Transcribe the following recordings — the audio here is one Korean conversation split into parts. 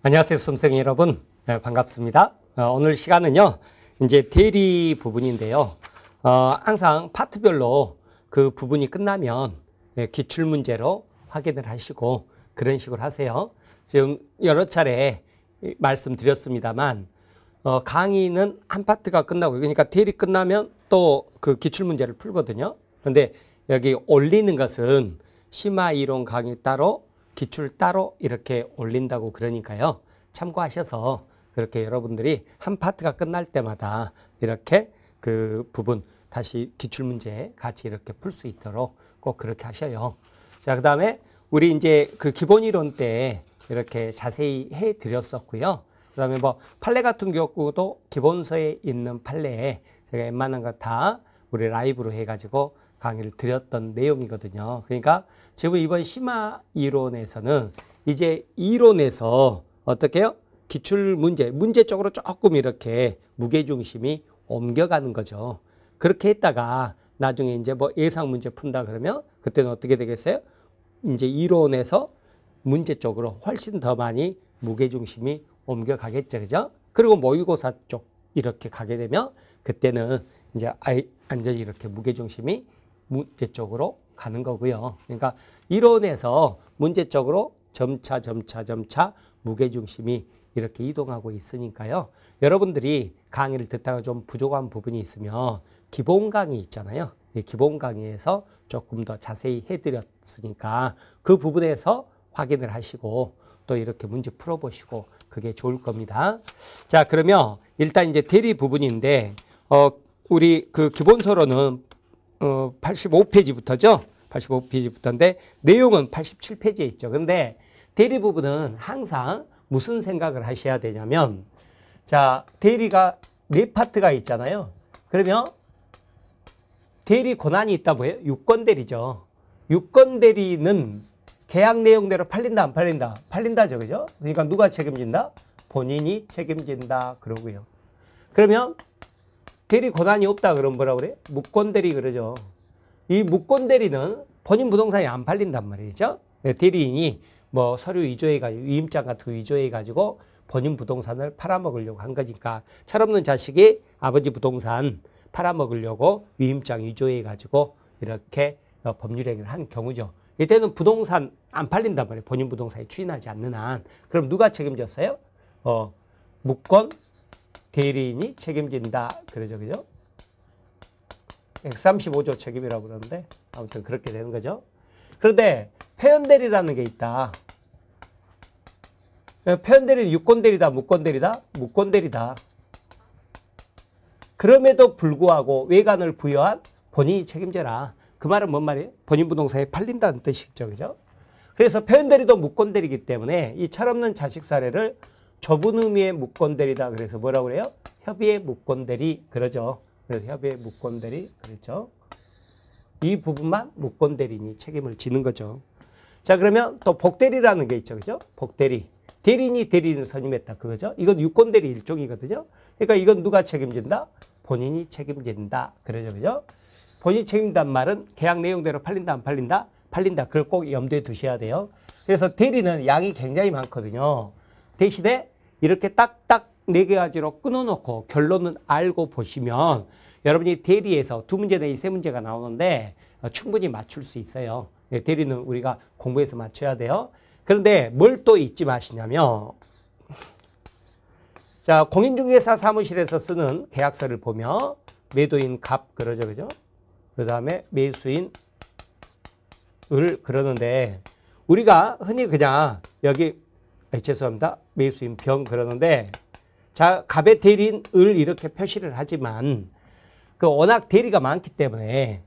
안녕하세요, 수험생 여러분. 네, 반갑습니다. 어, 오늘 시간은요, 이제 대리 부분인데요. 어, 항상 파트별로 그 부분이 끝나면 네, 예, 기출문제로 확인을 하시고 그런 식으로 하세요. 지금 여러 차례 말씀드렸습니다만, 어, 강의는 한 파트가 끝나고, 그러니까 대리 끝나면 또 그 기출문제를 풀거든요. 그런데 여기 올리는 것은 심화 이론 강의 따로 기출 따로 이렇게 올린다고 그러니까요. 참고하셔서 그렇게 여러분들이 한 파트가 끝날 때마다 이렇게 그 부분 다시 기출 문제 같이 이렇게 풀 수 있도록 꼭 그렇게 하셔요. 자, 그 다음에 우리 이제 그 기본 이론 때 이렇게 자세히 해 드렸었고요. 그 다음에 뭐 판례 같은 경우도 기본서에 있는 판례에 제가 웬만한 거 다 우리 라이브로 해가지고 강의를 드렸던 내용이거든요. 그러니까 지금 이번 심화 이론에서는 이제 이론에서 어떻게 해요? 기출 문제, 문제 쪽으로 조금 이렇게 무게중심이 옮겨가는 거죠. 그렇게 했다가 나중에 이제 뭐 예상 문제 푼다 그러면 그때는 어떻게 되겠어요? 이제 이론에서 문제 쪽으로 훨씬 더 많이 무게중심이 옮겨가겠죠. 그죠? 그리고 모의고사 쪽 이렇게 가게 되면 그때는 이제 완전히 이렇게 무게중심이 문제 쪽으로 가는 거고요. 그러니까 이론에서 문제적으로 점차 점차 점차 무게중심이 이렇게 이동하고 있으니까요. 여러분들이 강의를 듣다가 좀 부족한 부분이 있으면 기본 강의 있잖아요. 기본 강의에서 조금 더 자세히 해드렸으니까 그 부분에서 확인을 하시고 또 이렇게 문제 풀어보시고 그게 좋을 겁니다. 자, 그러면 일단 이제 대리 부분인데, 어, 우리 그 기본서로는 어, 85페이지부터죠. 85페이지부터인데 내용은 87페이지에 있죠. 근데 대리 부분은 항상 무슨 생각을 하셔야 되냐면 자, 대리가 네 파트가 있잖아요. 그러면 대리 권한이 있다고 해요. 유권 대리죠. 유권 대리는 계약 내용대로 팔린다 안 팔린다? 팔린다죠. 그죠? 그러니까 누가 책임진다? 본인이 책임진다 그러고요. 그러면 대리 권한이 없다 그럼 뭐라 그래? 무권 대리 그러죠. 이 무권 대리는 본인 부동산이 안 팔린단 말이죠. 네, 대리인이 뭐 서류 위조해 가지고 위임장 같은 위조해 가지고 본인 부동산을 팔아먹으려고 한 거니까 철없는 자식이 아버지 부동산 팔아먹으려고 위임장 위조해 가지고 이렇게 어, 법률행위를 한 경우죠. 이때는 부동산 안 팔린단 말이에요. 본인 부동산이 추인하지 않는 한. 그럼 누가 책임졌어요? 어, 무권 대리인이 책임진다. 그러죠. 그죠? 135조 책임이라고 그러는데 아무튼 그렇게 되는 거죠. 그런데 폐연대리라는 게 있다. 폐연대리는 유권대리다, 무권대리다, 무권대리다. 그럼에도 불구하고 외관을 부여한 본인이 책임져라. 그 말은 뭔 말이에요? 본인 부동산이 팔린다는 뜻이죠. 그죠? 그래서 폐연대리도 무권대리기 때문에 이 철없는 자식 사례를 좁은 의미의 무권대리다. 그래서 뭐라고 그래요? 협의의 무권대리 그러죠. 그래서 협의의 무권대리 그렇죠. 이 부분만 무권대리니 책임을 지는 거죠. 자 그러면 또 복대리라는 게 있죠. 그죠? 복대리. 대리인이 대리인을 선임했다. 그거죠. 이건 유권대리 일종이거든요. 그러니까 이건 누가 책임진다? 본인이 책임진다. 그러죠. 그죠? 본인이 책임진다는 말은 계약 내용대로 팔린다 안 팔린다? 팔린다. 그걸 꼭 염두에 두셔야 돼요. 그래서 대리는 양이 굉장히 많거든요. 대신에 이렇게 딱딱 네 가지로 끊어놓고 결론은 알고 보시면 여러분이 대리에서 두 문제 내지 세 문제가 나오는데 어, 충분히 맞출 수 있어요. 예, 대리는 우리가 공부해서 맞춰야 돼요. 그런데 뭘 또 잊지 마시냐면 자 공인중개사 사무실에서 쓰는 계약서를 보면 매도인 갑 그러죠 그죠? 그 다음에 매수인 을 그러는데 우리가 흔히 그냥 여기 죄송합니다. 매수인 병 그러는데 자 갑의 대리인을 이렇게 표시를 하지만 그 워낙 대리가 많기 때문에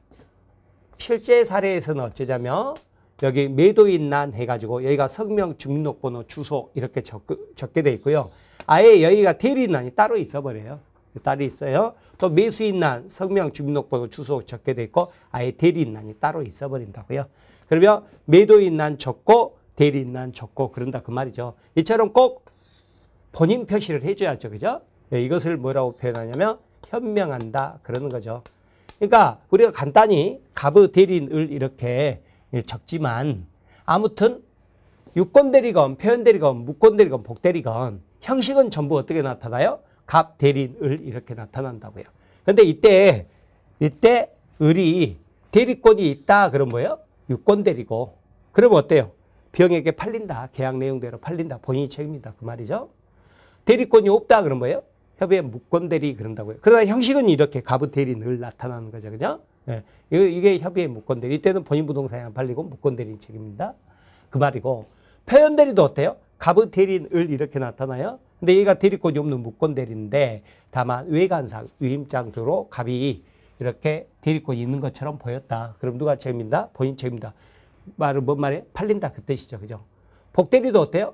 실제 사례에서는 어쩌자면 여기 매도인 난 해가지고 여기가 성명 주민등록번호 주소 이렇게 적, 적게 돼 있고요. 아예 여기가 대리인 난이 따로 있어버려요. 그 따로 있어요. 또 매수인 난 성명 주민등록번호 주소 적게 돼 있고 아예 대리인 난이 따로 있어버린다고요. 그러면 매도인 난 적고 대리인은 적고 그런다 그 말이죠. 이처럼 꼭 본인 표시를 해줘야죠. 그죠? 네, 이것을 뭐라고 표현하냐면 현명한다 그러는 거죠. 그러니까 우리가 간단히 갑의 대리인을 이렇게 적지만 아무튼 유권 대리건 표현 대리건 무권 대리건 복 대리건 형식은 전부 어떻게 나타나요? 갑 대리인을 이렇게 나타난다고요. 그런데 이때 이때 을이 대리권이 있다 그럼 뭐예요? 유권 대리고 그러면 어때요? 병에게 팔린다. 계약 내용대로 팔린다. 본인 책임이다. 그 말이죠. 대리권이 없다. 그런 거예요. 협의 무권 대리 그런다고요. 그러나 형식은 이렇게 가부 대리 늘 나타나는 거죠. 그죠? 예. 네. 이게 협의의 무권 대리. 이때는 본인 부동산이 안 팔리고 무권 대리 인 책임입니다. 그 말이고 표현 대리도 어때요? 가부 대리을 인 이렇게 나타나요. 근데 얘가 대리권이 없는 무권 대리인데 다만 외관상 위임장조로 갑이 이렇게 대리권이 있는 것처럼 보였다. 그럼 누가 책임인다? 본인 책임이다. 말은 뭔 말이에요? 팔린다 그 뜻이죠. 그죠? 복대리도 어때요?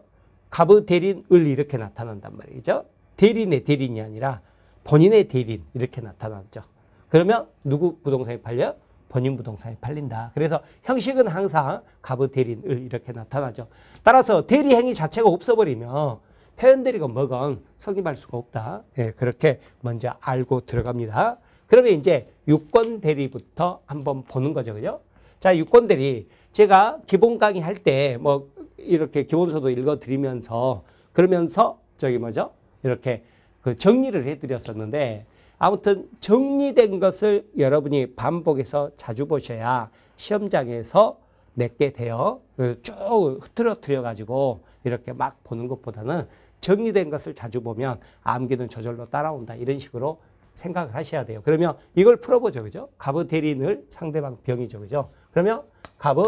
가부 대린을 이렇게 나타난단 말이죠. 대린의 대린이 아니라 본인의 대린 이렇게 나타났죠. 그러면 누구 부동산이 팔려? 본인 부동산이 팔린다. 그래서 형식은 항상 가부 대린을 이렇게 나타나죠. 따라서 대리 행위 자체가 없어버리면 표현대리건 뭐건 성립할 수가 없다. 예, 그렇게 먼저 알고 들어갑니다. 그러면 이제 유권 대리부터 한번 보는 거죠. 그죠? 자, 유권 대리. 제가 기본 강의 할 때 뭐 이렇게 기본서도 읽어드리면서 그러면서 저기 뭐죠? 이렇게 그 정리를 해드렸었는데 아무튼 정리된 것을 여러분이 반복해서 자주 보셔야 시험장에서 내게 되어 쭉 흐트러뜨려 가지고 이렇게 막 보는 것보다는 정리된 것을 자주 보면 암기는 저절로 따라온다 이런 식으로 생각을 하셔야 돼요. 그러면 이걸 풀어보죠. 그죠? 가브테린을 상대방 병이죠. 그죠? 그러면 갑의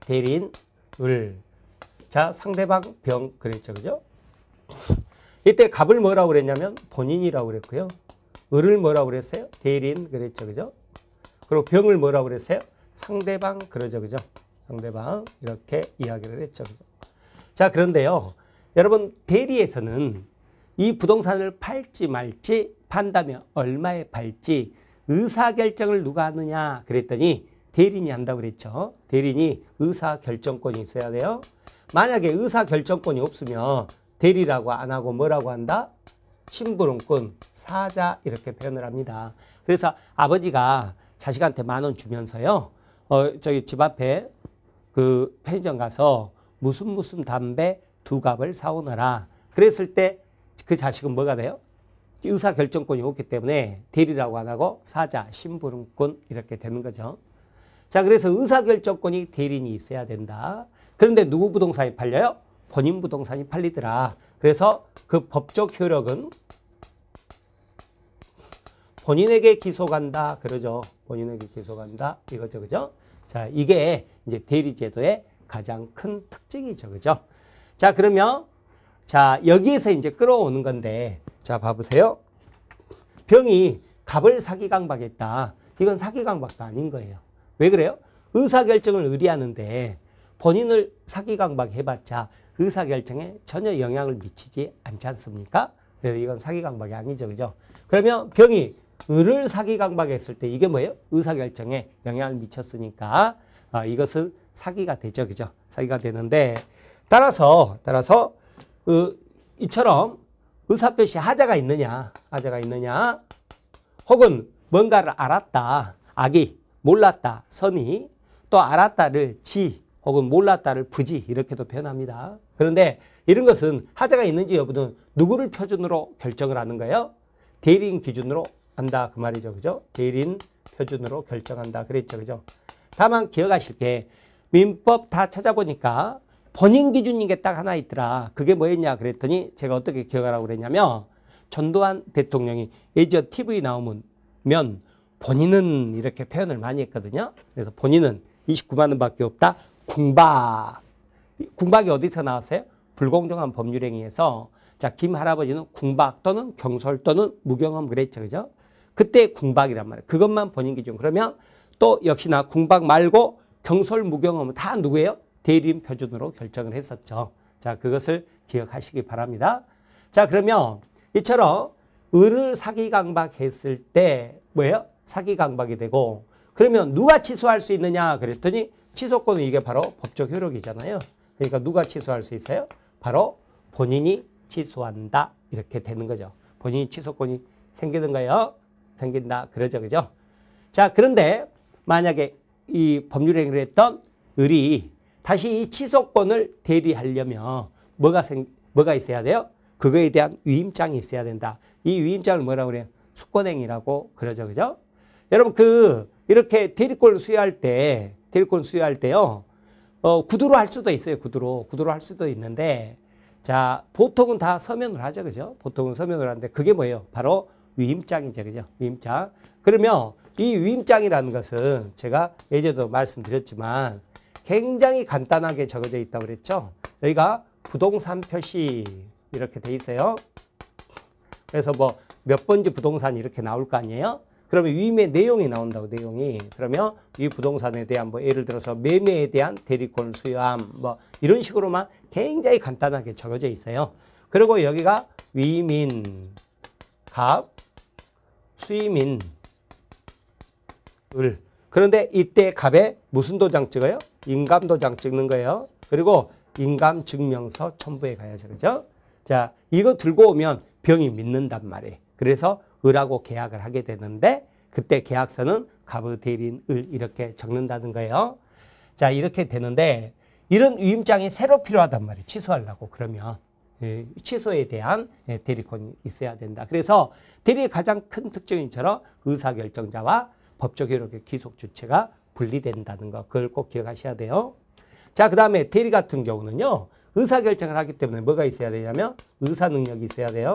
대리인 을. 자, 상대방 병 그랬죠. 그죠? 이때 갑을 뭐라고 그랬냐면 본인이라고 그랬고요. 을을 뭐라고 그랬어요? 대리인 그랬죠. 그죠? 그리고 병을 뭐라고 그랬어요? 상대방 그러죠. 그죠? 상대방 이렇게 이야기를 했죠. 그죠? 자, 그런데요. 여러분 대리에서는 이 부동산을 팔지 말지 판다면 얼마에 팔지 의사결정을 누가 하느냐 그랬더니 대리인이 한다고 그랬죠. 대리인이 의사결정권이 있어야 돼요. 만약에 의사결정권이 없으면 대리라고 안 하고 뭐라고 한다? 심부름꾼, 사자 이렇게 표현을 합니다. 그래서 아버지가 자식한테 만 원 주면서요. 어, 저기 집 앞에 그 편의점 가서 무슨 무슨 담배 두 갑을 사오너라. 그랬을 때 그 자식은 뭐가 돼요? 의사 결정권이 없기 때문에 대리라고 안 하고 사자, 심부름꾼 이렇게 되는 거죠. 자, 그래서 의사 결정권이 대리인이 있어야 된다. 그런데 누구 부동산이 팔려요? 본인 부동산이 팔리더라. 그래서 그 법적 효력은 본인에게 기소간다. 그러죠. 본인에게 기소간다. 이거죠. 그죠? 자, 이게 이제 대리제도의 가장 큰 특징이죠. 그죠? 자, 그러면 자, 여기에서 이제 끌어오는 건데, 자, 봐보세요. 병이 갑을 사기강박했다. 이건 사기강박도 아닌 거예요. 왜 그래요? 의사결정을 의뢰하는데 본인을 사기강박해봤자 의사결정에 전혀 영향을 미치지 않지 않습니까? 그래서 이건 사기강박이 아니죠. 그죠? 그러면 병이 을을 사기강박했을 때 이게 뭐예요? 의사결정에 영향을 미쳤으니까 아, 이것은 사기가 되죠. 그죠? 사기가 되는데 따라서 따라서 어, 이처럼 의사표시 하자가 있느냐 하자가 있느냐 혹은 뭔가를 알았다 악이 몰랐다 선이 또 알았다를 지 혹은 몰랐다를 부지 이렇게도 표현합니다. 그런데 이런 것은 하자가 있는지 여부는 누구를 표준으로 결정을 하는 거예요? 대리인 기준으로 한다 그 말이죠. 그죠? 대리인 표준으로 결정한다 그랬죠. 그죠? 다만 기억하실 게 민법 다 찾아보니까 본인 기준인 게 딱 하나 있더라. 그게 뭐였냐 그랬더니 제가 어떻게 기억하라고 그랬냐면 전두환 대통령이 예전 TV 나오면 면 본인은 이렇게 표현을 많이 했거든요. 그래서 본인은 29만 원밖에 없다. 궁박. 궁박이 어디서 나왔어요? 불공정한 법률행위에서 자, 김 할아버지는 궁박 또는 경솔 또는 무경험 그랬죠. 그죠? 그때 궁박이란 말이에요. 그것만 본인 기준. 그러면 또 역시나 궁박 말고 경솔 무경험은 다 누구예요? 대리인 표준으로 결정을 했었죠. 자, 그것을 기억하시기 바랍니다. 자, 그러면 이처럼 을을 사기 강박했을 때 뭐예요? 사기 강박이 되고 그러면 누가 취소할 수 있느냐 그랬더니 취소권은 이게 바로 법적 효력이잖아요. 그러니까 누가 취소할 수 있어요? 바로 본인이 취소한다 이렇게 되는 거죠. 본인이 취소권이 생기는 가요 생긴다 그러죠. 그죠? 자 그런데 만약에 이 법률 행위를 했던 을이 다시 이 취소권을 대리하려면 뭐가 생, 뭐가 있어야 돼요? 그거에 대한 위임장이 있어야 된다. 이 위임장을 뭐라고 그래요? 수권행위라고 그러죠. 그죠? 여러분 그 이렇게 대리권을 수여할 때 대리권 수여할 때요. 어, 구두로 할 수도 있어요. 구두로. 구두로 할 수도 있는데 자, 보통은 다 서면을 하죠. 그죠? 보통은 서면을 하는데 그게 뭐예요? 바로 위임장이죠. 그죠? 위임장. 그러면 이 위임장이라는 것은 제가 예전에도 말씀드렸지만 굉장히 간단하게 적어져 있다고 그랬죠. 여기가 부동산 표시 이렇게 돼 있어요. 그래서 뭐 몇 번지 부동산 이렇게 나올 거 아니에요? 그러면 위임의 내용이 나온다고 내용이 그러면 이 부동산에 대한 뭐 예를 들어서 매매에 대한 대리권 수여함 뭐 이런 식으로만 굉장히 간단하게 적어져 있어요. 그리고 여기가 위임인 갑 수임인 을 그런데 이때 갑에 무슨 도장 찍어요? 인감 도장 찍는 거예요. 그리고 인감 증명서 첨부해 가야죠. 그죠? 자, 이거 들고 오면 병이 믿는단 말이에요. 그래서 을하고 계약을 하게 되는데 그때 계약서는 갑의 대리인 을 이렇게 적는다는 거예요. 자, 이렇게 되는데 이런 위임장이 새로 필요하단 말이에요. 취소하려고 그러면. 예, 취소에 대한 예, 대리권이 있어야 된다. 그래서 대리의 가장 큰 특징인 처럼 의사결정자와 법적 효력의 기속 주체가 분리된다는 거 그걸 꼭 기억하셔야 돼요. 자, 그 다음에 대리 같은 경우는요. 의사결정을 하기 때문에 뭐가 있어야 되냐면 의사 능력이 있어야 돼요.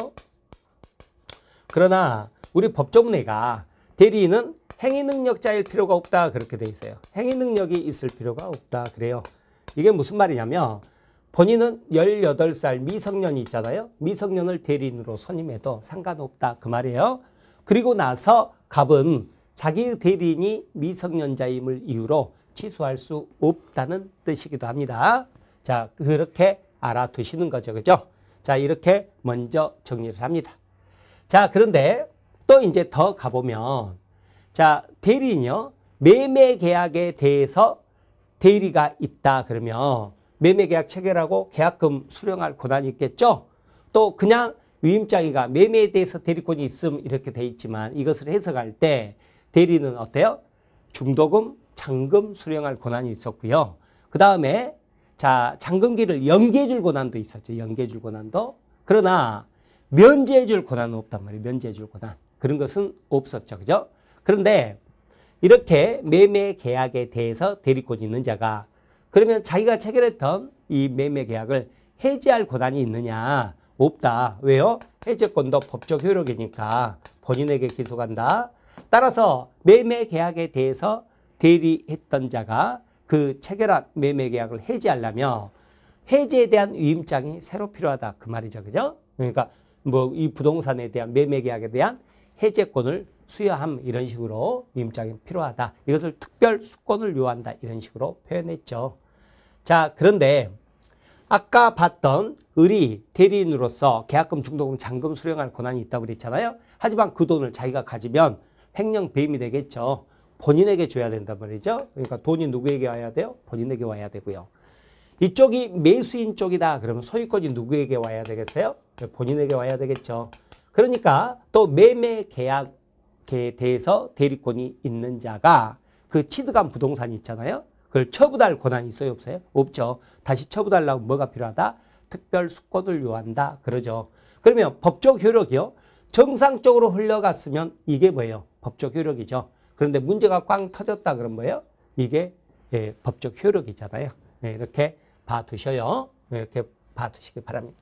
그러나 우리 법조문회가 대리인은 행위 능력자일 필요가 없다 그렇게 돼 있어요. 행위 능력이 있을 필요가 없다 그래요. 이게 무슨 말이냐면 본인은 18살 미성년이 있잖아요. 미성년을 대리인으로 선임해도 상관없다 그 말이에요. 그리고 나서 갑은 자기 의 대리인이 미성년자임을 이유로 취소할 수 없다는 뜻이기도 합니다. 자, 그렇게 알아두시는 거죠. 그죠? 자, 이렇게 먼저 정리를 합니다. 자, 그런데 또 이제 더 가보면 자, 대리인요. 이 매매 계약에 대해서 대리가 있다 그러면 매매 계약 체결하고 계약금 수령할 권한이 있겠죠. 또 그냥 위임장이가 매매에 대해서 대리권이 있음 이렇게 돼 있지만 이것을 해석할 때 대리는 어때요? 중도금, 잔금 수령할 권한이 있었고요. 그 다음에 자 잔금기를 연기해줄 권한도 있었죠. 연기해줄 권한도. 그러나 면제해줄 권한은 없단 말이에요. 면제해줄 권한. 그런 것은 없었죠. 그죠? 그런데 이렇게 매매 계약에 대해서 대리권이 있는 자가 그러면 자기가 체결했던 이 매매 계약을 해지할 권한이 있느냐? 없다. 왜요? 해제권도 법적 효력이니까 본인에게 기소한다. 따라서 매매 계약에 대해서 대리했던 자가 그 체결한 매매 계약을 해지하려면 해지에 대한 위임장이 새로 필요하다 그 말이죠. 그죠? 그러니까 뭐 이 부동산에 대한 매매 계약에 대한 해제권을 수여함 이런 식으로 위임장이 필요하다. 이것을 특별 수권을 요한다 이런 식으로 표현했죠. 자, 그런데 아까 봤던 을이 대리인으로서 계약금, 중도금, 잔금 수령할 권한이 있다고 그랬잖아요. 하지만 그 돈을 자기가 가지면 횡령 배임이 되겠죠. 본인에게 줘야 된단 말이죠. 그러니까 돈이 누구에게 와야 돼요? 본인에게 와야 되고요. 이쪽이 매수인 쪽이다. 그러면 소유권이 누구에게 와야 되겠어요? 본인에게 와야 되겠죠. 그러니까 또 매매 계약에 대해서 대리권이 있는 자가 그 취득한 부동산이 있잖아요. 그걸 처분할 권한이 있어요? 없어요? 없죠. 다시 처분하려면 뭐가 필요하다? 특별 수권을 요한다. 그러죠. 그러면 법적 효력이요. 정상적으로 흘러갔으면 이게 뭐예요? 법적 효력이죠. 그런데 문제가 꽝 터졌다 그러면 뭐예요? 이게 예, 법적 효력이잖아요. 예, 이렇게 봐두셔요. 예, 이렇게 봐두시기 바랍니다.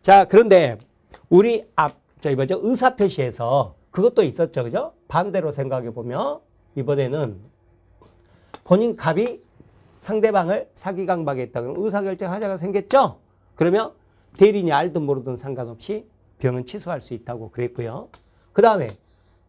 자, 그런데 우리 앞, 저 이번에 의사표시에서 그것도 있었죠. 그죠? 반대로 생각해 보면 이번에는 본인 갑이 상대방을 사기 강박했다 그러면 의사결정 하자가 생겼죠? 그러면 대리인이 알든 모르든 상관없이 병은 취소할 수 있다고 그랬고요. 그 다음에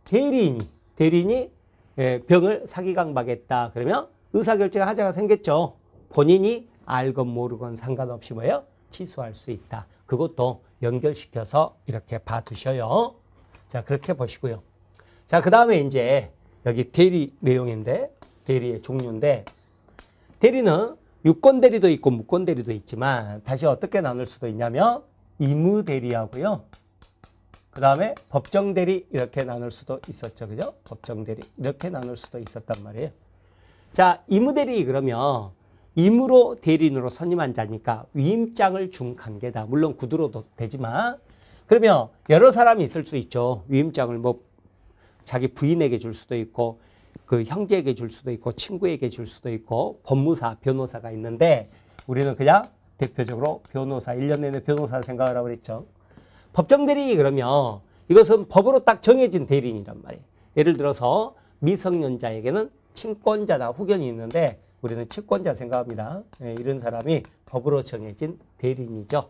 대리인이 대리인이 예, 병을 사기강박했다. 그러면 의사결정 하자가 생겼죠. 본인이 알건 모르건 상관없이 뭐예요? 취소할 수 있다. 그것도 연결시켜서 이렇게 봐두셔요. 자 그렇게 보시고요. 자그 다음에 이제 여기 대리 내용인데 대리의 종류인데 대리는 유권 대리도 있고 무권 대리도 있지만 다시 어떻게 나눌 수도 있냐면 임무 대리하고요. 그 다음에 법정 대리 이렇게 나눌 수도 있었죠. 그죠? 법정 대리 이렇게 나눌 수도 있었단 말이에요. 자, 이무 대리 그러면 임으로 대리인으로 선임한 자니까 위임장을 준 관계다. 물론 구두로도 되지만 그러면 여러 사람이 있을 수 있죠. 위임장을 뭐 자기 부인에게 줄 수도 있고 그 형제에게 줄 수도 있고 친구에게 줄 수도 있고 법무사, 변호사가 있는데 우리는 그냥 대표적으로 변호사, 1년 내내 변호사 생각을 하고 그랬죠. 법정 대리 인 그러면 이것은 법으로 딱 정해진 대리인이란 말이에요. 예를 들어서 미성년자에게는 친권자다 후견이 있는데 우리는 친권자 생각합니다. 네, 이런 사람이 법으로 정해진 대리인이죠.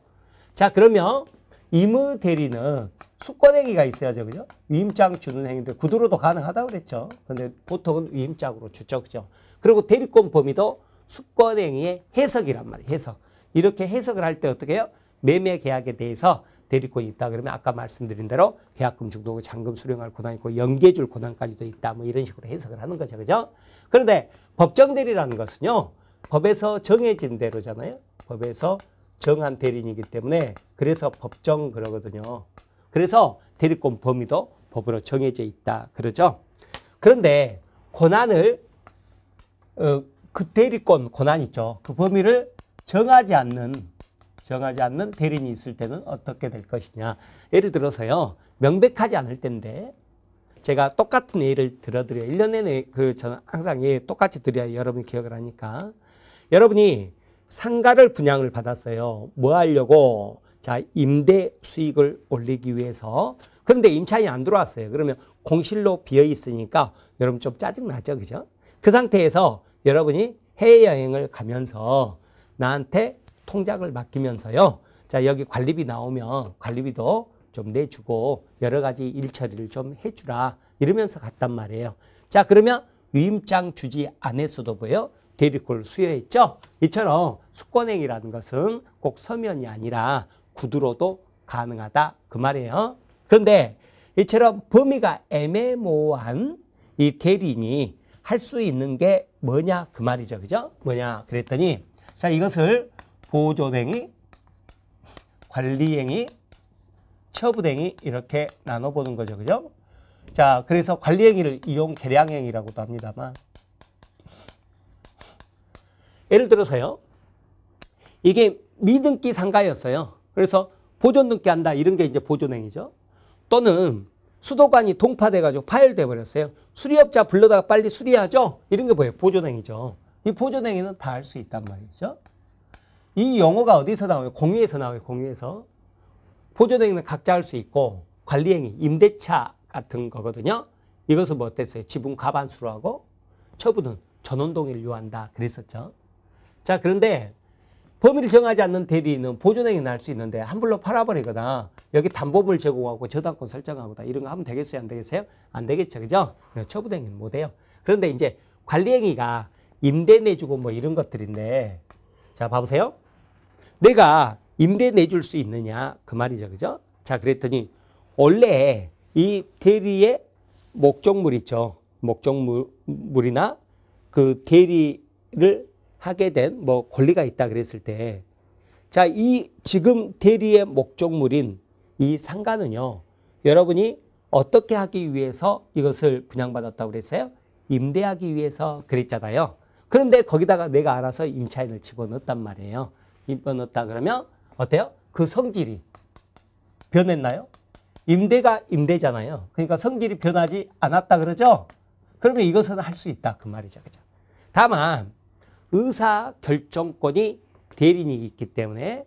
자 그러면 임의 대리는 수권행위가 있어야죠. 그죠? 위임장 주는 행위인데 구두로도 가능하다고 그랬죠. 근데 보통은 위임장으로 주죠. 그죠? 그리고 대리권 범위도 수권행위의 해석이란 말이에요. 해석. 이렇게 해석을 할 때 어떻게 해요? 매매 계약에 대해서 데리고 있다 그러면 아까 말씀드린 대로 계약금 중독, 잔금 수령할 권한 있고 연계줄 권한까지도 있다. 뭐 이런 식으로 해석을 하는 거죠. 그죠? 그런데 법정 대리라는 것은요. 법에서 정해진 대로잖아요. 법에서 정한 대리인이기 때문에 그래서 법정 그러거든요. 그래서 대리권 범위도 법으로 정해져 있다. 그러죠? 그런데 권한을 어, 그 대리권 고난 있죠. 그 범위를 정하지 않는 정하지 않는 대리인이 있을 때는 어떻게 될 것이냐. 예를 들어서요. 명백하지 않을 텐데 제가 똑같은 예를 들어드려요. 1년 내내 그 저는 항상 예 똑같이 드려야 여러분이 기억을 하니까. 여러분이 상가를 분양을 받았어요. 뭐 하려고? 자, 임대 수익을 올리기 위해서. 그런데 임차인이 안 들어왔어요. 그러면 공실로 비어 있으니까 여러분 좀 짜증나죠. 그죠? 그 상태에서 여러분이 해외여행을 가면서 나한테 통작을 맡기면서요. 자, 여기 관리비 나오면 관리비도 좀 내주고 여러 가지 일처리를 좀 해주라 이러면서 갔단 말이에요. 자, 그러면 위임장 주지 안에서도 보여 대리콜 수여했죠. 이처럼 수권행위라는 것은 꼭 서면이 아니라 구두로도 가능하다 그 말이에요. 그런데 이처럼 범위가 애매모호한 이 대리인이 할 수 있는 게 뭐냐 그 말이죠. 그죠? 뭐냐 그랬더니 자 이것을 보존행위, 관리행위, 처분행위 이렇게 나눠보는 거죠. 그죠? 자, 그래서 관리행위를 이용 계량행위라고도 합니다만 예를 들어서요. 이게 미등기 상가였어요. 그래서 보존등기 한다 이런 게 이제 보존행위죠. 또는 수도관이 동파돼 가지고 파열돼 버렸어요. 수리업자 불러다가 빨리 수리하죠. 이런 게 뭐예요? 보존행위죠. 이 보존행위는 다 할 수 있단 말이죠. 이 용어가 어디서 나와요 공유에서 나와요. 공유에서. 보조등행은 각자 할 수 있고 관리행위, 임대차 같은 거거든요. 이것은 뭐 어땠어요? 지분 과반수로 하고 처분은 전원 동의를 요한다. 그랬었죠. 자, 그런데 범위를 정하지 않는 대리인은 보존행위 날수 있는데 함부로 팔아버리거나 여기 담보물 제공하고 저당권 설정하고다 이런 거 하면 되겠어요? 안 되겠어요? 안 되겠죠. 그죠? 처분행위는 못해요. 그런데 이제 관리행위가 임대 내주고 뭐 이런 것들인데 자, 봐보세요. 내가 임대 내줄 수 있느냐 그 말이죠. 그죠? 자, 그랬더니 원래 이 대리의 목적물 있죠. 목적물이나 그 대리를 하게 된 뭐 권리가 있다 그랬을 때 자, 이 지금 대리의 목적물인 이 상가는요. 여러분이 어떻게 하기 위해서 이것을 분양받았다고 그랬어요? 임대하기 위해서 그랬잖아요. 그런데 거기다가 내가 알아서 임차인을 집어넣었단 말이에요. 집어넣었다 그러면 어때요? 그 성질이 변했나요? 임대가 임대잖아요. 그러니까 성질이 변하지 않았다 그러죠? 그러면 이것은 할 수 있다 그 말이죠. 그죠? 다만 의사 결정권이 대리인이 있기 때문에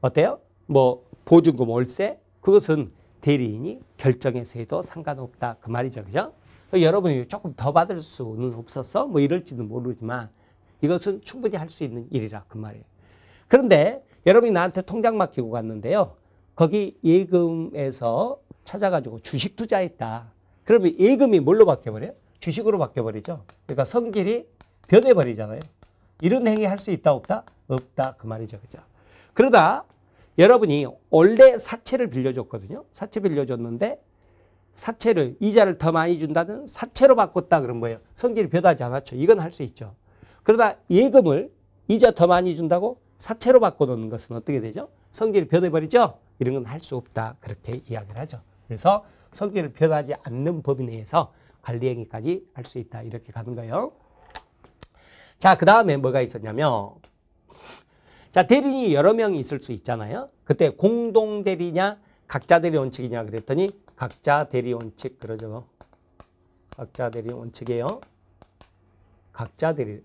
어때요? 뭐 보증금 월세 그것은 대리인이 결정해서 해도 상관없다 그 말이죠. 그죠? 그러니까 여러분이 조금 더 받을 수는 없어서 뭐 이럴지도 모르지만 이것은 충분히 할 수 있는 일이라 그 말이에요. 그런데 여러분이 나한테 통장 맡기고 갔는데요. 거기 예금에서 찾아가지고 주식 투자했다. 그러면 예금이 뭘로 바뀌어버려요? 주식으로 바뀌어버리죠. 그러니까 성질이 변해버리잖아요. 이런 행위 할 수 있다 없다? 없다 그 말이죠. 그죠? 그러다 여러분이 원래 사채를 빌려줬거든요. 사채 빌려줬는데 사채를 이자를 더 많이 준다는 사채로 바꿨다 그런 거예요. 성질이 변하지 않았죠. 이건 할 수 있죠. 그러다 예금을 이자 더 많이 준다고 사채로 바꿔놓는 것은 어떻게 되죠? 성질이 변해버리죠. 이런 건 할 수 없다 그렇게 이야기를 하죠. 그래서 성질이 변하지 않는 법인 내에서 관리행위까지 할 수 있다 이렇게 가는 거예요. 자, 그 다음에 뭐가 있었냐면, 자, 대리인이 여러 명이 있을 수 있잖아요. 그때 공동대리냐, 각자 대리 원칙이냐 그랬더니 각자 대리 원칙 그러죠. 각자 대리 원칙이에요. 각자 대리.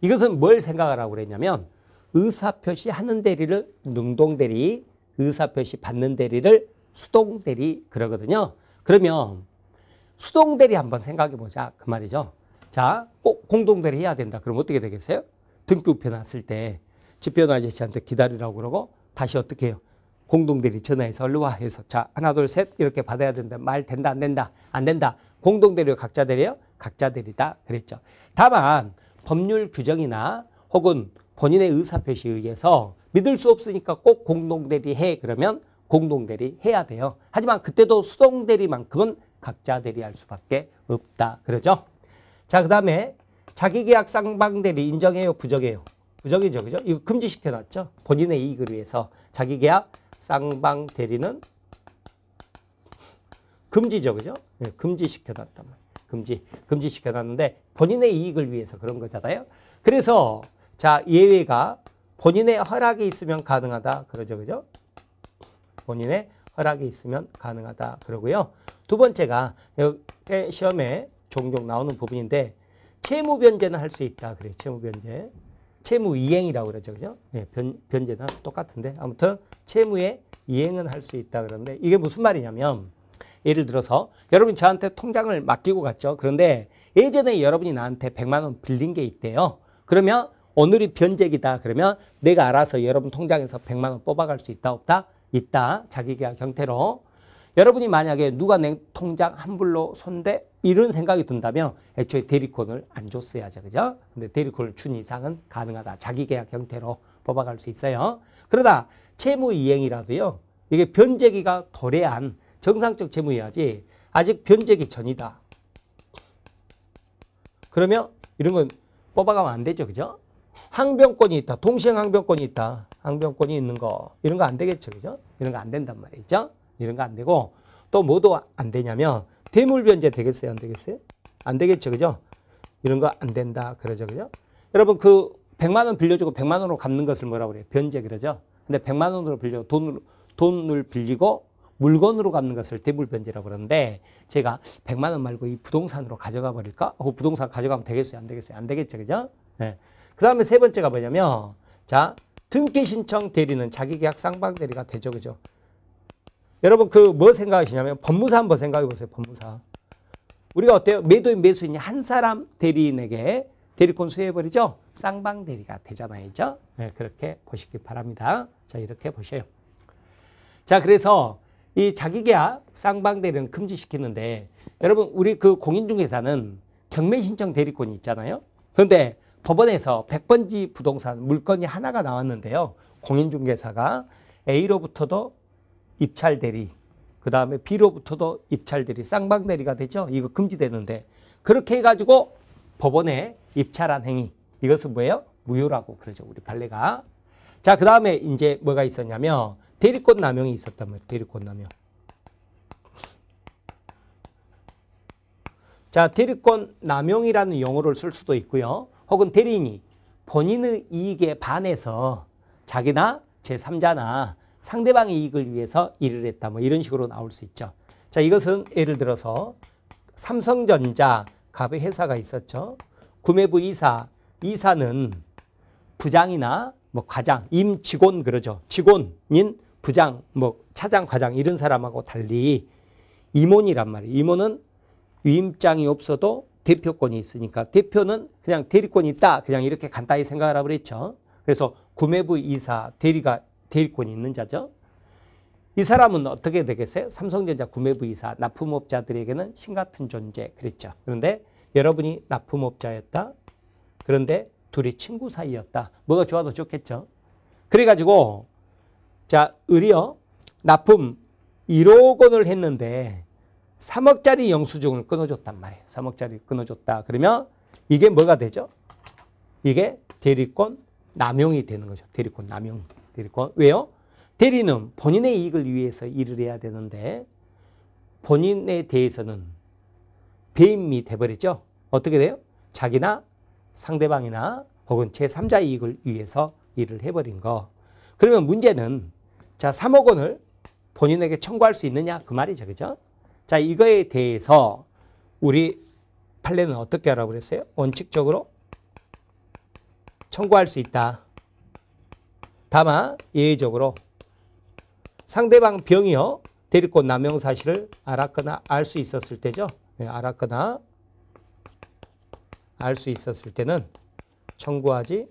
이것은 뭘 생각하라고 그랬냐면 의사 표시하는 대리를 능동 대리, 의사 표시 받는 대리를 수동 대리 그러거든요. 그러면 수동 대리 한번 생각해 보자 그 말이죠. 자, 꼭 공동 대리 해야 된다. 그럼 어떻게 되겠어요? 등급표 났을 때 집변 아저씨한테 기다리라고 그러고 다시 어떻게 해요? 공동대리 전화해서 얼른 와 해서 자 하나 둘 셋 이렇게 받아야 된다 말 된다 안 된다 안 된다 공동대리요 각자 대리요 각자 대리다 그랬죠 다만 법률 규정이나 혹은 본인의 의사표시에 의해서 믿을 수 없으니까 꼭 공동대리해 그러면 공동대리해야 돼요 하지만 그때도 수동대리만큼은 각자 대리할 수밖에 없다 그러죠 자그 다음에 자기계약 쌍방대리 인정해요 부정해요 부정이죠 그죠 이거 금지시켜놨죠 본인의 이익을 위해서 자기계약 쌍방 대리는 금지죠. 그죠? 네, 금지시켜놨단 말이에요. 금지, 금지시켜놨는데 본인의 이익을 위해서 그런 거잖아요. 그래서 자 예외가 본인의 허락이 있으면 가능하다. 그러죠. 그죠? 본인의 허락이 있으면 가능하다. 그러고요. 두 번째가 시험에 종종 나오는 부분인데 채무 변제는 할 수 있다. 그래 채무 변제. 채무 이행이라고 그러죠. 그죠? 예, 변, 변제는 똑같은데 아무튼 채무의 이행은 할 수 있다 그런데 이게 무슨 말이냐면 예를 들어서 여러분 저한테 통장을 맡기고 갔죠. 그런데 예전에 여러분이 나한테 100만 원 빌린 게 있대요. 그러면 오늘이 변제기다. 그러면 내가 알아서 여러분 통장에서 100만 원 뽑아갈 수 있다 없다? 있다. 자기계약 형태로. 여러분이 만약에 누가 내 통장 한불로 손대 이런 생각이 든다면 애초에 대리권을 안 줬어야죠. 그죠? 근데 대리권을 준 이상은 가능하다. 자기 계약 형태로 뽑아갈 수 있어요. 그러다 채무 이행이라도요. 이게 변제기가 도래한 정상적 채무여야지 아직 변제기 전이다. 그러면 이런 건 뽑아가면 안 되죠. 그죠? 항변권이 있다. 동시행 항변권이 있다. 항변권이 있는 거. 이런 거 안 되겠죠. 그죠? 이런 거 안 된단 말이죠. 이런 거 안 되고 또 뭐도 안 되냐면 대물 변제 되겠어요? 안 되겠어요? 안 되겠죠. 그죠? 이런 거 안 된다. 그러죠. 그죠? 여러분 그 100만 원 빌려주고 100만 원으로 갚는 것을 뭐라고 그래요? 변제 그러죠? 근데 100만 원으로 빌려 돈으로 돈을 빌리고 물건으로 갚는 것을 대물변제라고 그러는데 제가 100만 원 말고 이 부동산으로 가져가 버릴까? 어, 부동산 가져가면 되겠어요? 안 되겠어요? 안 되겠죠. 그죠? 네. 예. 그다음에 세 번째가 뭐냐면 자, 등기 신청 대리는 자기 계약 쌍방 대리가 되죠. 그죠? 여러분 그 뭐 생각하시냐면 법무사 한번 생각해 보세요. 법무사. 우리가 어때요? 매도인 매수인이 한 사람 대리인에게 대리권 수혜해버리죠. 쌍방 대리가 되잖아요. 그죠? 네, 그렇게 보시기 바랍니다. 자 이렇게 보셔요. 자 그래서 이 자기계약 쌍방 대리는 금지시키는데 여러분 우리 그 공인중개사는 경매신청 대리권이 있잖아요. 그런데 법원에서 100번지 부동산 물건이 하나가 나왔는데요. 공인중개사가 A로부터도 입찰 대리, 그 다음에 비로부터도 입찰 대리, 쌍방 대리가 되죠. 이거 금지되는데 그렇게 해가지고 법원에 입찰한 행위 이것은 뭐예요? 무효라고 그러죠. 우리 판례가. 자, 그 다음에 이제 뭐가 있었냐면 대리권 남용이 있었단 말이에요. 대리권 남용. 자, 대리권 남용이라는 용어를 쓸 수도 있고요. 혹은 대리인이 본인의 이익에 반해서 자기나 제3자나 상대방의 이익을 위해서 일을 했다. 뭐 이런 식으로 나올 수 있죠. 자, 이것은 예를 들어서 삼성전자 갑의 회사가 있었죠. 구매부 이사, 이사는 부장이나 뭐 과장, 임 직원 그러죠. 직원인 부장, 뭐 차장, 과장 이런 사람하고 달리 임원이란 말이에요. 임원은 위임장이 없어도 대표권이 있으니까 대표는 그냥 대리권이 있다. 그냥 이렇게 간단히 생각하라 그랬죠. 그래서 구매부 이사 대리가 대리권이 있는 자죠. 이 사람은 어떻게 되겠어요? 삼성전자 구매부이사 납품업자들에게는 신같은 존재 그랬죠. 그런데 여러분이 납품업자였다. 그런데 둘이 친구 사이였다. 뭐가 좋아도 좋겠죠. 그래가지고 자 의리요 납품 1억 원을 했는데 3억짜리 영수증을 끊어줬단 말이에요. 3억짜리 끊어줬다. 그러면 이게 뭐가 되죠? 이게 대리권 남용이 되는 거죠. 대리권 남용. 드리고 왜요? 대리는 본인의 이익을 위해서 일을 해야 되는데 본인에 대해서는 배임이 돼버리죠. 어떻게 돼요? 자기나 상대방이나 혹은 제3자 이익을 위해서 일을 해버린 거. 그러면 문제는 자 3억 원을 본인에게 청구할 수 있느냐 그 말이죠. 그죠? 자 이거에 대해서 우리 판례는 어떻게 하라고 그랬어요? 원칙적으로 청구할 수 있다. 다만 예외적으로 상대방 병이요데리고 남용 사실을 알았거나 알 수 있었을 때죠. 예, 알았거나 알 수 있었을 때는 청구하지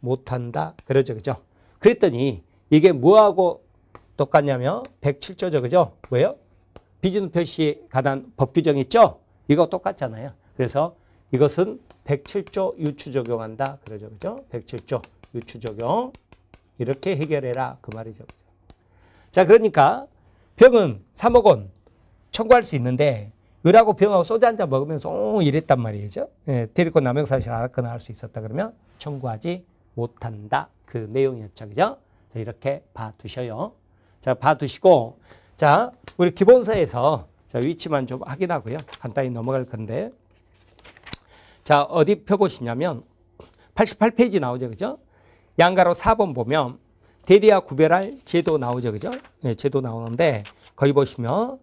못한다. 그러죠. 그죠? 그랬더니 이게 뭐하고 똑같냐면 107조죠. 그죠? 왜요? 비준 표시에 관한 법 규정 있죠? 이거 똑같잖아요. 그래서 이것은 107조 유추 적용한다. 그러죠. 그죠? 107조 유추 적용. 이렇게 해결해라 그 말이죠. 자 그러니까 병은 3억 원 청구할 수 있는데 을하고 병하고 소주 한 잔 먹으면서 오 이랬단 말이죠. 예, 데리고 남용사실 알았거나 할 수 있었다 그러면 청구하지 못한다. 그 내용이었죠. 그죠? 자, 이렇게 봐두셔요. 자 봐두시고 자 우리 기본서에서 자, 위치만 좀 확인하고요. 간단히 넘어갈 건데 자 어디 펴보시냐면 88페이지 나오죠. 그죠? 양가로 4번 보면 대리와 구별할 제도 나오죠. 그죠? 네, 제도 나오는데 거기 보시면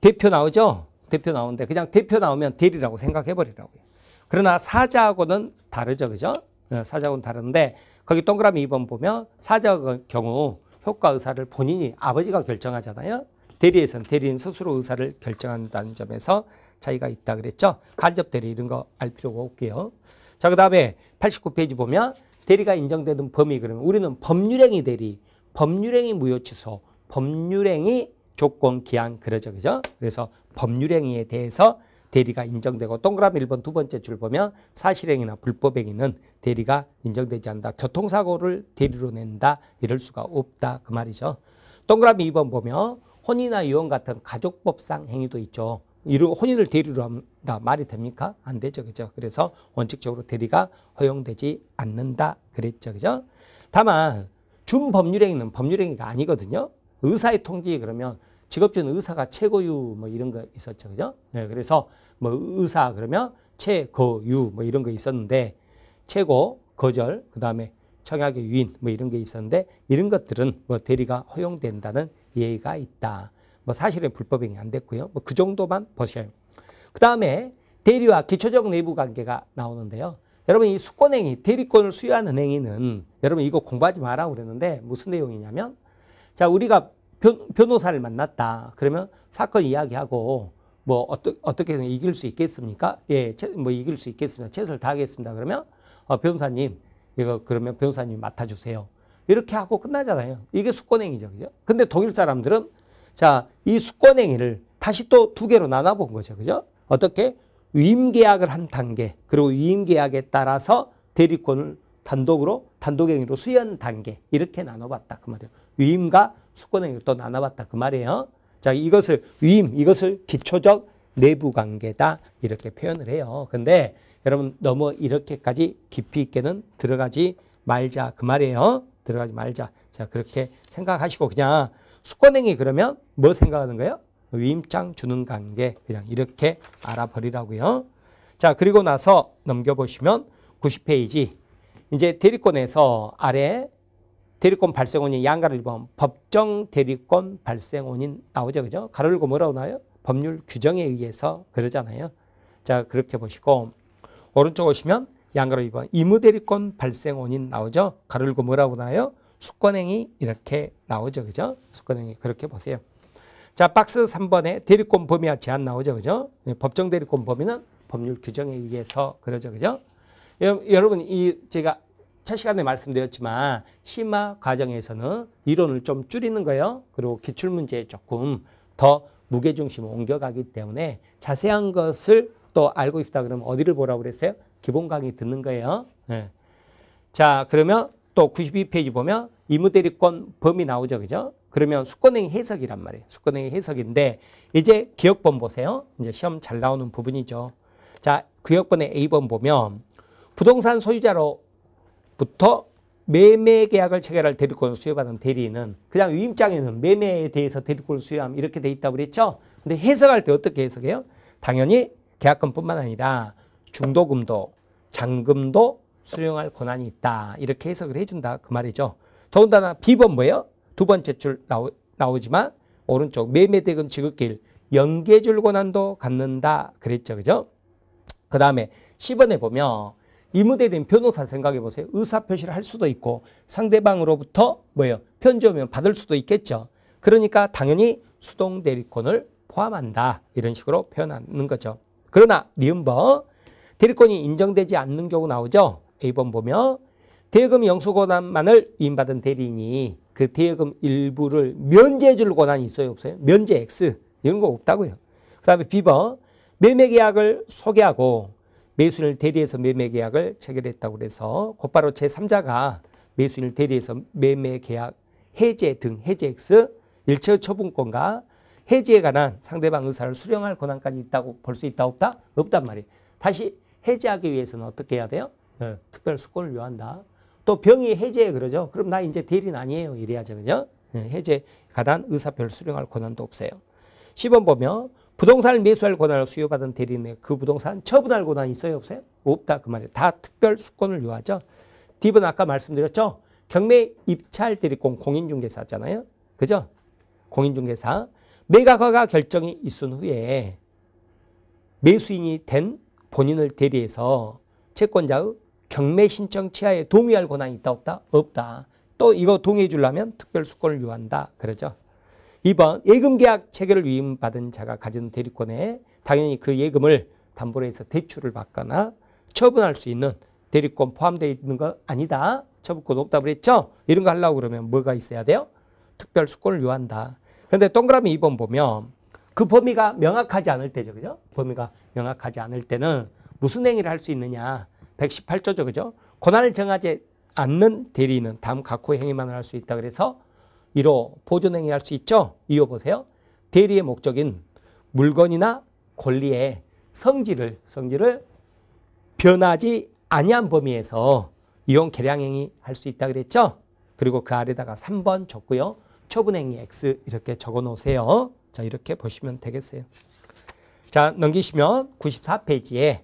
대표 나오죠? 대표 나오는데 그냥 대표 나오면 대리라고 생각해버리라고요. 그러나 사자하고는 다르죠. 그죠? 네, 사자하고는 다른데 거기 동그라미 2번 보면 사자의 경우 효과 의사를 본인이 아버지가 결정하잖아요. 대리에서는 대리인 스스로 의사를 결정한다는 점에서 차이가 있다 그랬죠. 간접 대리 이런 거 알 필요가 없게요 자, 그 다음에 89페이지 보면 대리가 인정되는 범위 그러면 우리는 법률행위 대리, 법률행위 무효취소, 법률행위 조건 기한 그러죠. 그죠? 그래서 법률행위에 대해서 대리가 인정되고 동그라미 1번 두 번째 줄 보면 사실행위나 불법행위는 대리가 인정되지 않는다. 교통사고를 대리로 낸다. 이럴 수가 없다. 그 말이죠. 동그라미 2번 보면 혼이나 유언 같은 가족법상 행위도 있죠. 이루 혼인을 대리로 한다 말이 됩니까? 안 되죠, 그죠? 그래서 원칙적으로 대리가 허용되지 않는다 그랬죠, 그죠? 다만 준법률행위는 법률행위가 아니거든요. 의사의 통지 그러면 직업준 의사가 최고유 뭐 이런 거 있었죠, 그죠? 네, 그래서 뭐 의사 그러면 최고유 뭐 이런 거 있었는데 최고 거절 그 다음에 청약의 유인 뭐 이런 게 있었는데 이런 것들은 뭐 대리가 허용된다는 예의가 있다. 뭐 사실은 불법행위 안 됐고요. 뭐 그 정도만 보셔요. 그 다음에 대리와 기초적 내부 관계가 나오는데요. 여러분 이 수권행위, 대리권을 수여한 은행이는 여러분 이거 공부하지 마라 그랬는데 무슨 내용이냐면 자 우리가 변, 호사를 만났다. 그러면 사건 이야기하고 뭐 어떠, 어떻게 이길 수 있겠습니까? 예, 뭐 이길 수 있겠습니다. 최선을 다하겠습니다. 그러면 어, 변호사님 이거 그러면 변호사님 맡아주세요. 이렇게 하고 끝나잖아요. 이게 수권행위죠, 그죠? 근데 독일 사람들은 자, 이 수권행위를 다시 또 두 개로 나눠본 거죠. 그죠? 어떻게? 위임계약을 한 단계, 그리고 위임계약에 따라서 대리권을 단독으로, 단독행위로 수연 단계, 이렇게 나눠봤다. 그 말이에요. 위임과 수권행위를또 나눠봤다. 그 말이에요. 자, 이것을, 위임, 이것을 기초적 내부 관계다. 이렇게 표현을 해요. 근데 여러분 너무 이렇게까지 깊이 있게는 들어가지 말자. 그 말이에요. 들어가지 말자. 자, 그렇게 생각하시고 그냥 수권행위 그러면 뭐 생각하는 거예요? 위임장 주는 관계 그냥 이렇게 알아버리라고요. 자 그리고 나서 넘겨보시면 90페이지 이제 대리권에서 아래 대리권 발생원인 양가를 보면 법정 대리권 발생원인 나오죠. 그죠? 가로 를고 뭐라고 나요 법률 규정에 의해서 그러잖아요. 자 그렇게 보시고 오른쪽 오시면 양가로 2번 이무대리권 발생원인 나오죠. 가로 열고 뭐라고 나요 수권행위 이렇게 나오죠. 그죠? 수권행위 그렇게 보세요. 자, 박스 3번에 대리권 범위와 제한 나오죠. 그죠? 예, 법정 대리권 범위는 법률 규정에 의해서 그러죠. 그죠? 여러분, 이 제가 첫 시간에 말씀드렸지만 심화 과정에서는 이론을 좀 줄이는 거예요. 그리고 기출 문제에 조금 더 무게 중심을 옮겨가기 때문에 자세한 것을 또 알고 싶다 그러면 어디를 보라고 그랬어요? 기본 강의 듣는 거예요. 네. 자, 그러면 또 92페이지 보면 이무 대리권 범위 나오죠. 그죠? 그러면 수권행위 해석이란 말이에요. 수권행위 해석인데 이제 기억본 보세요. 이제 시험 잘 나오는 부분이죠. 자, 기억본의 A번 보면 부동산 소유자로부터 매매 계약을 체결할 대리권을 수여받은 대리인은 그냥 위임장에는 매매에 대해서 대리권을 수여함 이렇게 돼 있다고 그랬죠. 근데 해석할 때 어떻게 해석해요? 당연히 계약금뿐만 아니라 중도금도 잔금도 수령할 권한이 있다. 이렇게 해석을 해준다. 그 말이죠. 더군다나 B번 뭐예요? 두 번째 줄 나오, 나오지만 오른쪽 매매대금 지급길 연계줄 권한도 갖는다 그랬죠. 그죠? 그 다음에 10번에 보면 이모델은 변호사 생각해 보세요. 의사 표시를 할 수도 있고 상대방으로부터 뭐예요? 편지 오면 받을 수도 있겠죠. 그러니까 당연히 수동 대리권을 포함한다. 이런 식으로 표현하는 거죠. 그러나 니은번 대리권이 인정되지 않는 경우 나오죠. A번 보면 대금 영수권한만을 위임받은 대리인이 그 대여금 일부를 면제해 줄 권한이 있어요? 없어요? 면제 X 이런 거 없다고요. 그 다음에 비번 매매계약을 소개하고 매수인을 대리해서 매매계약을 체결했다고 그래서 곧바로 제3자가 매수인을 대리해서 매매계약 해제 등 해제 X 일체 처분권과 해제에 관한 상대방 의사를 수령할 권한까지 있다고 볼 수 있다 없다? 없단 말이에요. 다시 해제하기 위해서는 어떻게 해야 돼요? 네. 특별 수권을 요한다. 또 병이 해제 그러죠. 그럼 나 이제 대리는 아니에요. 이래야죠. 그죠? 예, 해제 가단 의사별 수령할 권한도 없어요. 10번 보면 부동산을 매수할 권한을 수여받은 대리인의 그 부동산 처분할 권한이 있어요? 없어요? 없다 그 말이에요. 다 특별 수권을 요하죠. 딥은 아까 말씀드렸죠. 경매 입찰 대리권 공인중개사잖아요. 그죠? 공인중개사. 매각화가 결정이 있은 후에 매수인이 된 본인을 대리해서 채권자의 경매 신청 취하에 동의할 권한이 있다 없다? 없다. 또 이거 동의해 주려면 특별 수권을 요한다. 그러죠. 2번 예금 계약 체결을 위임받은 자가 가진 대리권에 당연히 그 예금을 담보로 해서 대출을 받거나 처분할 수 있는 대리권 포함되어 있는 거 아니다. 처분권 없다 그랬죠? 이런 거 하려고 그러면 뭐가 있어야 돼요? 특별 수권을 요한다. 근데 동그라미 2번 보면 그 범위가 명확하지 않을 때죠. 그죠? 범위가 명확하지 않을 때는 무슨 행위를 할 수 있느냐? 118조죠. 그죠? 권한을 정하지 않는 대리인은 다음 각호의 행위만을 할 수 있다 그래서 1호 보존행위 할 수 있죠. 2호 보세요. 대리의 목적인 물건이나 권리의 성질을 성질을 변하지 아니한 범위에서 이용 계량행위 할 수 있다 그랬죠. 그리고 그 아래다가 3번 적고요. 처분행위 X 이렇게 적어 놓으세요. 자 이렇게 보시면 되겠어요. 자 넘기시면 94페이지에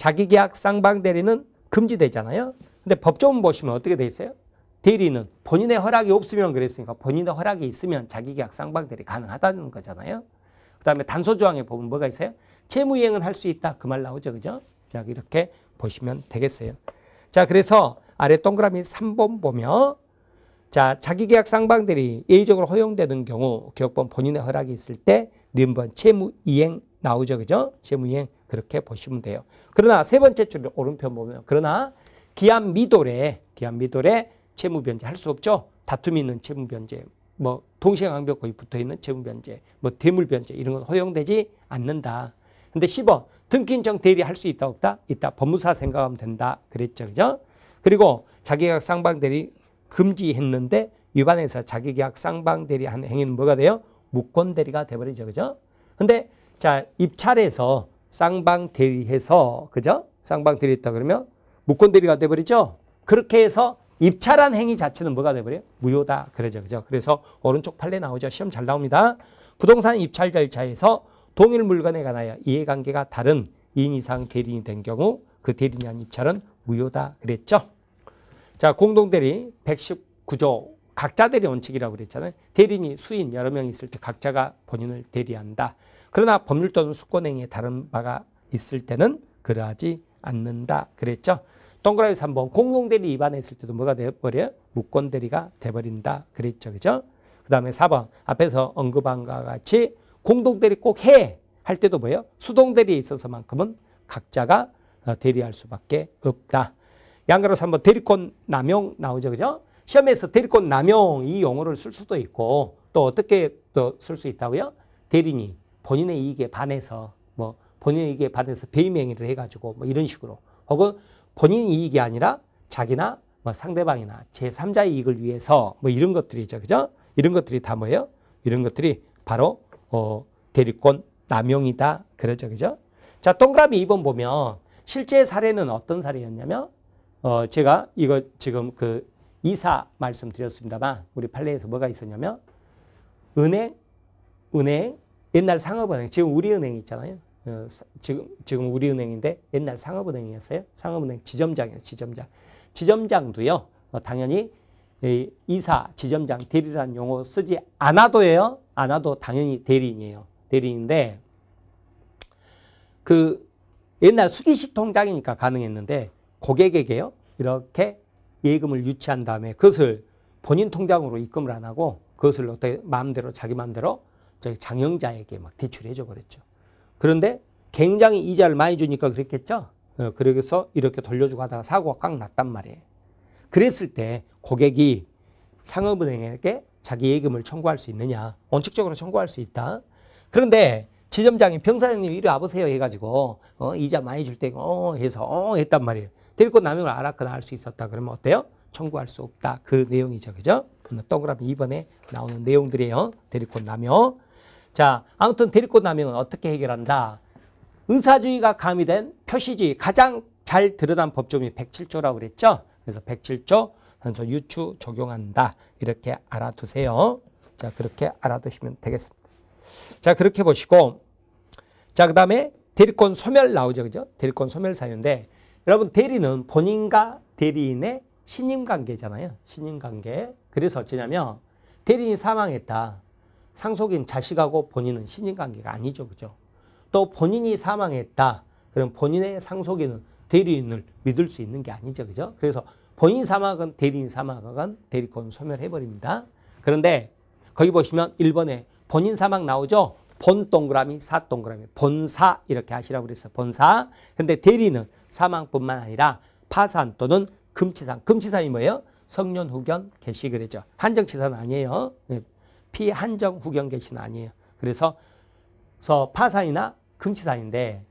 자기계약 쌍방 대리는 금지되잖아요. 근데 법조문 보시면 어떻게 돼 있어요? 대리는 본인의 허락이 없으면 그랬으니까 본인의 허락이 있으면 자기계약 쌍방 대리 가능하다는 거잖아요. 그다음에 단서 조항에 보면 뭐가 있어요? 채무 이행은 할 수 있다. 그 말 나오죠. 그죠? 자, 이렇게 보시면 되겠어요. 자, 그래서 아래 동그라미 3번 보면 자, 자기계약 쌍방들이 예의적으로 허용되는 경우 기육법 본인의 허락이 있을 때 1번 채무 이행 나오죠. 그죠? 채무 이행 그렇게 보시면 돼요. 그러나 세 번째 줄 오른편 보면 그러나 기한 미돌에 기한 미돌에 채무 변제 할 수 없죠. 다툼이 있는 채무 변제, 뭐 동시강벽 거의 붙어 있는 채무 변제, 뭐 대물 변제 이런 건 허용되지 않는다. 근데 10번 등기인정 대리 할 수 있다 없다? 있다. 법무사 생각하면 된다. 그랬죠. 그죠? 그리고 자기계약 쌍방 대리 금지했는데 위반해서 자기계약 쌍방 대리 한 행위는 뭐가 돼요? 무권 대리가 돼버리죠. 그죠? 근데 자, 입찰에서 쌍방 대리해서 그죠? 쌍방 대리했다 그러면 무권 대리가 돼 버리죠. 그렇게 해서 입찰한 행위 자체는 뭐가 돼 버려요? 무효다. 그러죠. 그죠? 그래서 오른쪽 판례 나오죠. 시험 잘 나옵니다. 부동산 입찰 절차에서 동일 물건에 관하여 이해관계가 다른 2인 이상 대리인이 된 경우 그 대리인이 한 입찰은 무효다 그랬죠. 자, 공동대리 119조 각자 대리 원칙이라고 그랬잖아요. 대리인이 수인 여러 명 있을 때 각자가 본인을 대리한다. 그러나 법률 또는 수권행위에 다른 바가 있을 때는 그러하지 않는다 그랬죠. 동그라미 3번 공동대리 위반했을 때도 뭐가 되어버려요 무권대리가 돼버린다 그랬죠. 그죠? 그 다음에 4번 앞에서 언급한 것과 같이 공동대리 꼭 해 할 때도 뭐예요? 수동대리에 있어서만큼은 각자가 어, 대리할 수밖에 없다. 양가로 3번 대리권 남용 나오죠. 그죠? 시험에서 대리권 남용 이 용어를 쓸 수도 있고 또 어떻게 또 쓸 수 있다고요? 대리니 본인의 이익에 반해서 뭐 본인의 이익에 반해서 배임행위를 해가지고 뭐 이런 식으로 혹은 본인 이익이 아니라 자기나 뭐 상대방이나 제3자의 이익을 위해서 뭐 이런 것들이죠. 그죠? 이런 것들이 다 뭐예요? 이런 것들이 바로 어 대리권 남용이다. 그러죠. 그죠? 자, 동그라미 2번 보면 실제 사례는 어떤 사례였냐면 어 제가 이거 지금 그 이사 말씀드렸습니다만 우리 판례에서 뭐가 있었냐면 은행 은행 옛날 상업은행, 지금 우리은행 있잖아요. 어, 지금, 지금 우리은행인데 옛날 상업은행이었어요. 상업은행 지점장이었어요. 지점장. 지점장도요. 어, 당연히 이사, 지점장, 대리라는 용어 쓰지 않아도 예요 않아도 당연히 대리인이에요. 대리인데 인그 옛날 수기식 통장이니까 가능했는데 고객에게요. 이렇게 예금을 유치한 다음에 그것을 본인 통장으로 입금을 안 하고 그것을 어떻게 마음대로 자기 마음대로 저기 장영자에게 막 대출해줘 버렸죠. 그런데 굉장히 이자를 많이 주니까 그랬겠죠. 어, 그래서 이렇게 돌려주고 하다가 사고가 꽉 났단 말이에요. 그랬을 때 고객이 상업은행에게 자기 예금을 청구할 수 있느냐. 원칙적으로 청구할 수 있다. 그런데 지점장이 병사장님 이리 와보세요 해가지고 어, 이자 많이 줄 때 어 해서 어 했단 말이에요. 데리고 남용을 알았거나 할 수 있었다 그러면 어때요? 청구할 수 없다. 그 내용이죠. 그죠? 동그라미 2번에 나오는 내용들이에요. 데리고 남용. 자, 아무튼 데리 남용은 어떻게 해결한다? 의사주의가 가미된 표시지 가장 잘 드러난 법조문이 107조라고 그랬죠? 그래서 107조 선서 유추 적용한다. 이렇게 알아두세요. 자, 그렇게 알아두시면 되겠습니다. 자, 그렇게 보시고 자, 그 다음에 대리권 소멸 나오죠. 그죠? 대리권 소멸 사유인데 여러분 대리는 본인과 대리인의 신임 관계잖아요. 신임 관계. 그래서 어찌냐면 대리인이 사망했다. 상속인 자식하고 본인은 신인 관계가 아니죠. 그죠? 또 본인이 사망했다. 그럼 본인의 상속인은 대리인을 믿을 수 있는 게 아니죠. 그죠? 그래서 본인 사망은 대리인 사망은 대리권 소멸해버립니다. 그런데 거기 보시면 1번에 본인 사망 나오죠? 본 동그라미, 사 동그라미, 본사 이렇게 하시라고 그랬어요. 본사. 근데 대리는 사망뿐만 아니라 파산 또는 금치상금치상이 뭐예요? 성년 후견 개시 그랬죠. 한정치산 아니에요. 네. 피한정 구경 개시는 아니에요. 그래서 서 파산이나 금치산인데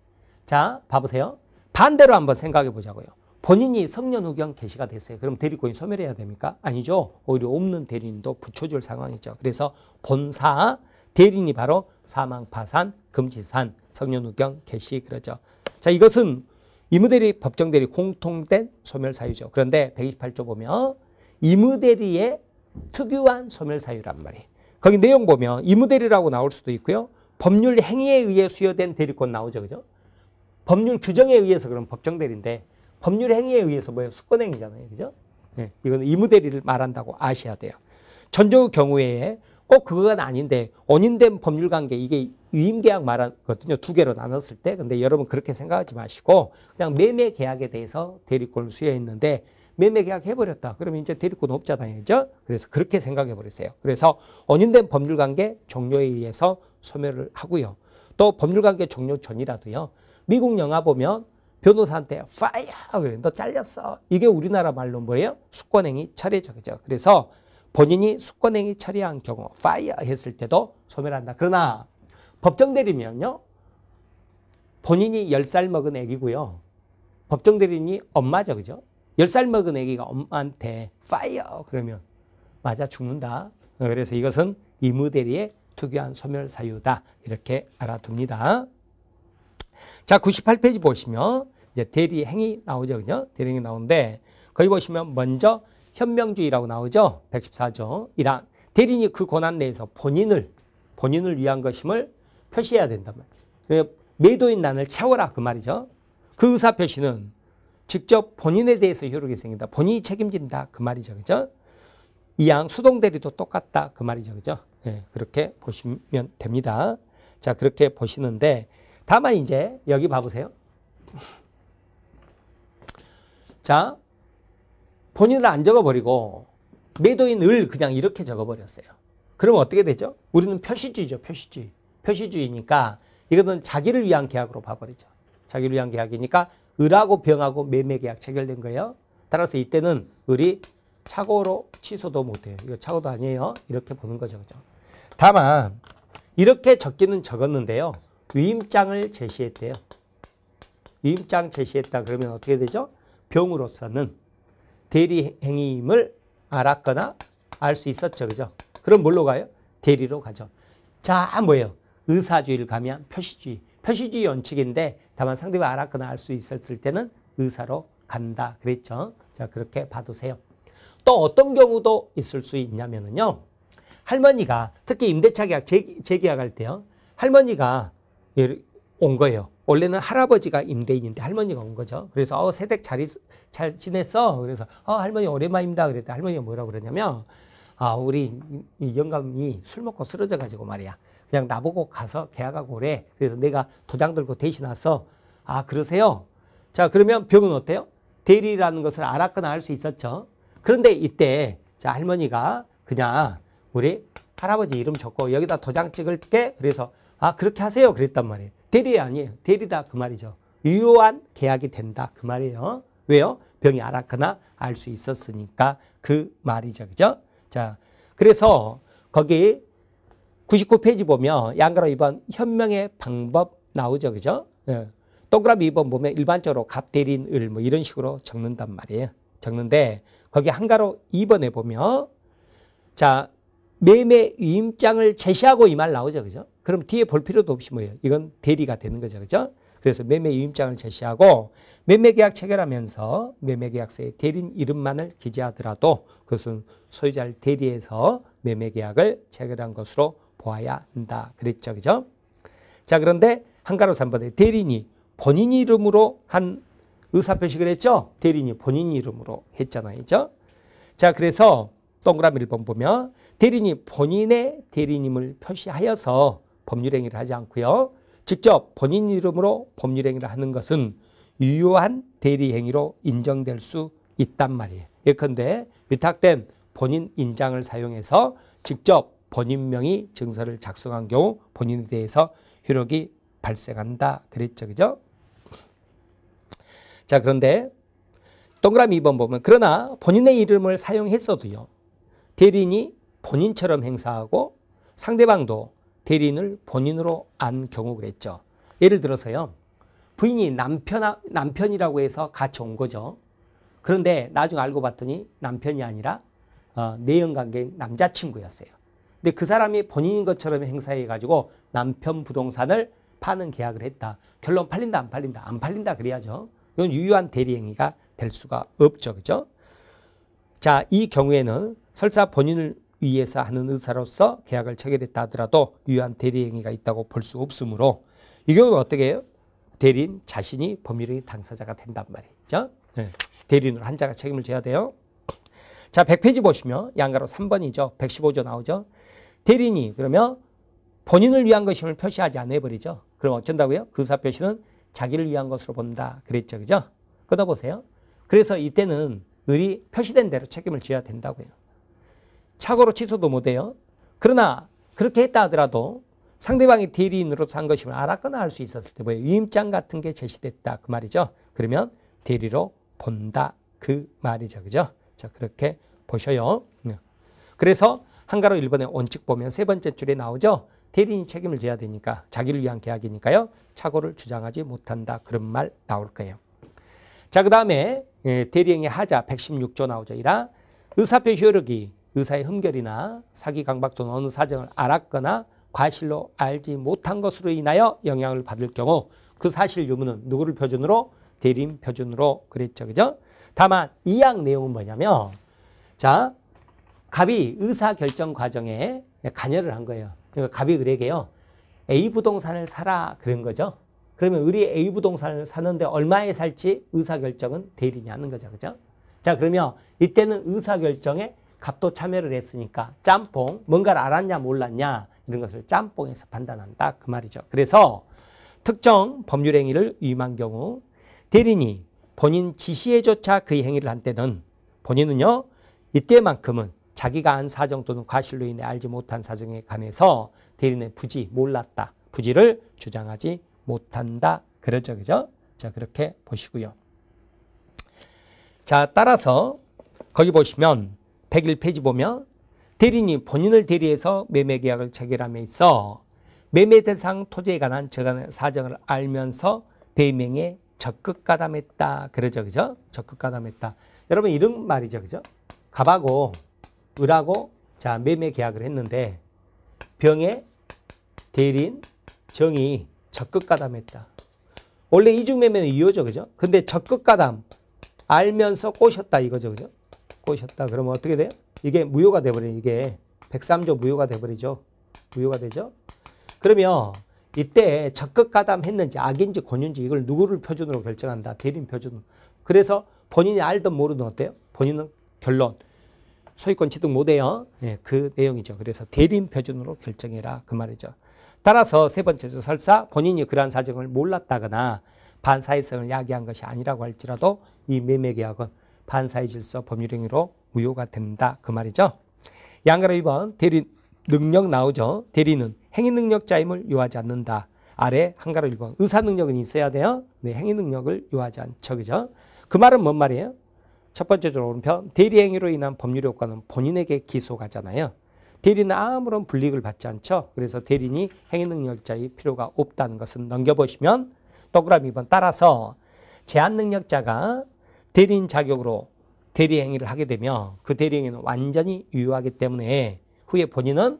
자 봐보세요. 반대로 한번 생각해 보자고요. 본인이 성년후경 개시가 됐어요. 그럼 대리권이 소멸해야 됩니까? 아니죠. 오히려 없는 대리인도 붙여줄 상황이죠. 그래서 본사 대리인이 바로 사망파산, 금치산 성년후경 개시 그러죠. 자 이것은 이무대리 법정대리 공통된 소멸사유죠. 그런데 128조 보면 이무대리의 특유한 소멸사유란 말이에요. 거기 내용 보면 이무대리라고 나올 수도 있고요. 법률 행위에 의해 수여된 대리권 나오죠. 그죠? 법률 규정에 의해서 그럼 법정대리인데 법률 행위에 의해서 뭐예요? 수권행위잖아요. 그죠? 네, 예, 이건 이무대리를 말한다고 아셔야 돼요. 전적의 경우에 꼭 그건 아닌데 원인된 법률관계 이게 위임계약 말하거든요. 두 개로 나눴을 때. 근데 여러분 그렇게 생각하지 마시고 그냥 매매계약에 대해서 대리권을 수여했는데 매매 계약 해버렸다. 그러면 이제 대리권 없잖아요. 그래서 그렇게 생각해 버리세요. 그래서 원인된 법률관계 종료에 의해서 소멸을 하고요. 또 법률관계 종료 전이라도요. 미국 영화 보면 변호사한테 파이어 그래 너 잘렸어 이게 우리나라 말로 뭐예요 수권행위 처리죠 그죠 그래서 본인이 수권행위 처리한 경우 파이어 했을 때도 소멸한다 그러나 법정 대리면요 본인이 열 살 먹은 애기고요 법정 대리인이 엄마죠 그죠 열살 먹은 애기가 엄마한테 파이어 그러면 맞아 죽는다. 그래서 이것은 이무대리의 특유한 소멸 사유다. 이렇게 알아둡니다. 자, 98페이지 보시면 이제 대리 행위 나오죠. 그죠? 대리 행위 나오는데 거기 보시면 먼저 현명주의라고 나오죠. 114조 이란 대리인이 그 권한 내에서 본인을 본인을 위한 것임을 표시해야 된단 말이에요. 매도인 난을 채워라 그 말이죠. 그 의사 표시는 직접 본인에 대해서 효력이 생긴다. 본인이 책임진다. 그 말이죠. 그죠? 이 양 수동대리도 똑같다. 그 말이죠. 그죠? 예, 그렇게 보시면 됩니다. 자, 그렇게 보시는데 다만 이제 여기 봐보세요. 자, 본인을 안 적어버리고 매도인을 그냥 이렇게 적어버렸어요. 그러면 어떻게 되죠? 우리는 표시주의죠. 표시주의. 표시주의니까 이거는 자기를 위한 계약으로 봐버리죠. 자기를 위한 계약이니까 을하고 병하고 매매계약 체결된 거예요. 따라서 이때는 을이 착오로 취소도 못해요. 이거 착오도 아니에요. 이렇게 보는 거죠. 그죠? 다만 이렇게 적기는 적었는데요. 위임장을 제시했대요. 위임장 제시했다 그러면 어떻게 되죠? 병으로서는 대리 행위임을 알았거나 알 수 있었죠. 그죠? 그럼 뭘로 가요? 대리로 가죠. 자, 뭐예요? 의사주의를 가면 표시주의. 현실주의 원칙인데 다만 상대가 알았거나 알 수 있었을 때는 의사로 간다 그랬죠. 자 그렇게 봐두세요. 또 어떤 경우도 있을 수 있냐면은요. 할머니가 특히 임대차 계약 재계약할 때요. 할머니가 예, 온 거예요. 원래는 할아버지가 임대인인데 할머니가 온 거죠. 그래서 어 세댁 잘, 있, 잘 지냈어. 그래서 어 할머니 오랜만입니다. 그랬더니 할머니가 뭐라고 그러냐면 아 우리 영감이 술 먹고 쓰러져 가지고 말이야. 그냥 나보고 가서 계약하고 오래 그래서 내가 도장 들고 대신 와서 아 그러세요? 자 그러면 벽은 어때요? 대리라는 것을 알았거나 알 수 있었죠. 그런데 이때 자 할머니가 그냥 우리 할아버지 이름 적고 여기다 도장 찍을 게 그래서 아 그렇게 하세요 그랬단 말이에요. 대리 아니에요. 대리다 그 말이죠. 유효한 계약이 된다 그 말이에요. 왜요? 병이 알았거나 알 수 있었으니까 그 말이죠. 그죠? 자 그래서 거기 99페이지 보면 양가로 2번 현명의 방법 나오죠. 그죠? 예. 동그라미 2번 보면 일반적으로 갑 대리인 을뭐 이런 식으로 적는단 말이에요. 적는데 거기 한가로 2번에 보면 자 매매 위임장을 제시하고 이 말 나오죠. 그죠? 그럼 뒤에 볼 필요도 없이 뭐예요? 이건 대리가 되는 거죠. 그죠? 그래서 매매 위임장을 제시하고 매매 계약 체결하면서 매매 계약서에 대리인 이름만을 기재하더라도 그것은 소유자를 대리해서 매매 계약을 체결한 것으로 보아야 한다. 그랬죠. 그죠? 자, 그런데 한가로 3번에 대리인이 본인 이름으로 한의사표시을 했죠? 대리인이 본인 이름으로 했잖아요. 그죠? 자, 그래서 동그라미 1번 보면 대리인이 본인의 대리님을 표시하여서 법률행위를 하지 않고요. 직접 본인 이름으로 법률행위를 하는 것은 유효한 대리행위로 인정될 수 있단 말이에요. 예컨대 위탁된 본인 인장을 사용해서 직접 본인명의 증서를 작성한 경우 본인에 대해서 효력이 발생한다 그랬죠. 그죠? 자, 그런데 동그라미 2번 보면 그러나 본인의 이름을 사용했어도요. 대리인이 본인처럼 행사하고 상대방도 대리인을 본인으로 안 경우 그랬죠. 예를 들어서요. 부인이 남편, 남편이라고 해서 같이 온 거죠. 그런데 나중 알고 봤더니 남편이 아니라 어, 내연관계 남자친구였어요. 근데 그 사람이 본인인 것처럼 행사해 가지고 남편 부동산을 파는 계약을 했다. 결론 팔린다 안 팔린다 안 팔린다 그래야죠. 이건 유효한 대리행위가 될 수가 없죠. 그죠? 자, 이 경우에는 설사 본인을 위해서 하는 의사로서 계약을 체결했다 하더라도 유효한 대리행위가 있다고 볼 수 없으므로 이 경우는 어떻게 해요? 대리인 자신이 법률의 당사자가 된단 말이죠. 네. 대리인으로 한자가 책임을 져야 돼요. 자, 100페이지 보시면 양가로 3번이죠. 115조 나오죠. 대리인이 그러면 본인을 위한 것임을 표시하지 않아 버리죠. 그럼 어쩐다고요? 그 사표시는 자기를 위한 것으로 본다. 그랬죠. 그죠? 끊어 보세요. 그래서 이때는 을이 표시된 대로 책임을 져야 된다고요. 착오로 취소도 못 해요. 그러나 그렇게 했다 하더라도 상대방이 대리인으로서 한 것임을 알았거나 알수 있었을 때 뭐예요? 위임장 같은 게 제시됐다. 그 말이죠. 그러면 대리로 본다. 그 말이죠. 그죠? 자, 그렇게 보셔요. 네. 그래서 한가로 1번의 원칙 보면 세 번째 줄에 나오죠. 대리인이 책임을 져야 되니까 자기를 위한 계약이니까요. 착오를 주장하지 못한다. 그런 말 나올 거예요. 자, 그 다음에 예, 대리행의 하자 116조 나오죠. 이라 의사표 효력이 의사의 흠결이나 사기 강박 또는 어느 사정을 알았거나 과실로 알지 못한 것으로 인하여 영향을 받을 경우 그 사실 유무는 누구를 표준으로? 대리인 표준으로 그랬죠. 그죠? 다만 이약 내용은 뭐냐면 자 갑이 의사 결정 과정에 관여를 한 거예요. 그러니까 갑이 을에게요. A 부동산을 사라 그런 거죠. 그러면 을이 A 부동산을 사는데 얼마에 살지 의사 결정은 대리냐 하는 거죠. 그죠? 자, 그러면 이때는 의사 결정에 갑도 참여를 했으니까 짬뽕 뭔가를 알았냐 몰랐냐 이런 것을 짬뽕에서 판단한다 그 말이죠. 그래서 특정 법률 행위를 위임한 경우 대리인이 본인 지시에조차 그 행위를 한 때는 본인은요 이때만큼은 자기가 한 사정 또는 과실로 인해 알지 못한 사정에 관해서 대리는 부지 몰랐다. 부지를 주장하지 못한다. 그러죠 그죠? 자, 그렇게 보시고요. 자, 따라서 거기 보시면 101페이지 보면 대리인이 본인을 대리해서 매매 계약을 체결함에 있어 매매 대상 토지에 관한 저간의 사정을 알면서 대명에 적극 가담했다. 그러죠. 그죠? 적극 가담했다. 여러분 이런 말이죠. 그죠? 갑하고 을하고 자 매매 계약을 했는데 병에 대리인 정이 적극 가담했다. 원래 이중 매매는 이어져 그죠? 근데 적극 가담 알면서 꼬셨다 이거죠 그죠? 꼬셨다 그러면 어떻게 돼요? 이게 무효가 돼버리 이게 103조 무효가 돼버리죠. 무효가 되죠. 그러면 이때 적극 가담했는지 악인지 권유인지 이걸 누구를 표준으로 결정한다. 대리인 표준. 그래서 본인이 알든 모르든 어때요? 본인은 결론 소유권 취득 못해요. 네, 그 내용이죠. 그래서 대리인 표준으로 결정해라 그 말이죠. 따라서 세 번째죠. 설사 본인이 그러한 사정을 몰랐다거나 반사회성을 야기한 것이 아니라고 할지라도 이 매매계약은 반사회 질서 법률행위로 무효가 된다 그 말이죠. 양가로 2번 대리 능력 나오죠. 대리는 행위 능력자임을 요하지 않는다. 아래 한가로 1번 의사 능력은 있어야 돼요. 네, 행위 능력을 요하지 않죠. 그죠? 그 말은 뭔 말이에요? 첫번째줄 오른편 대리행위로 인한 법률 효과는 본인에게 기소가잖아요. 대리는 아무런 불이익을 받지 않죠. 그래서 대리인이 행위능력자의 필요가 없다는 것은 넘겨보시면 동그라미 2번 따라서 제한능력자가 대리인 자격으로 대리행위를 하게 되며 그 대리행위는 완전히 유효하기 때문에 후에 본인은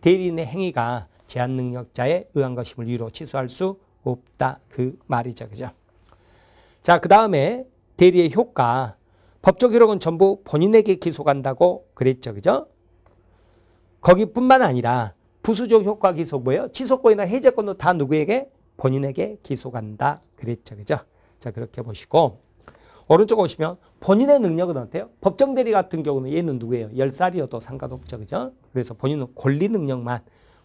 대리인의 행위가 제한능력자에 의한 것임을 이유로 취소할 수 없다. 그 말이죠. 그죠? 자, 그 다음에 대리의 효과, 법적 효력은 전부 본인에게 기소한다고 그랬죠. 그죠? 거기뿐만 아니라 부수적 효과 기소 뭐예요? 취소권이나 해제권도 다 누구에게? 본인에게 기소한다 그랬죠. 그죠? 자 그렇게 보시고 오른쪽 보시면 본인의 능력은 어때요? 법정 대리 같은 경우는 얘는 누구예요? 10살이어도 상관없죠. 그죠? 그래서 본인은 권리 능력만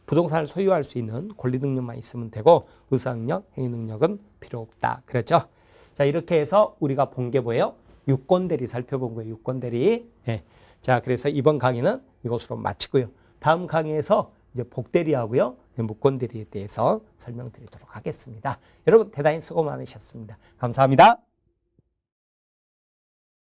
부동산을 소유할 수 있는 권리 능력만 있으면 되고 의사 능력, 행위 능력은 필요 없다. 그랬죠? 자 이렇게 해서 우리가 본 게 뭐예요? 유권 대리 살펴본 거예요. 유권 대리. 예. 자, 그래서 이번 강의는 이것으로 마치고요. 다음 강의에서 이제 복대리하고요. 무권 대리에 대해서 설명드리도록 하겠습니다. 여러분 대단히 수고 많으셨습니다. 감사합니다.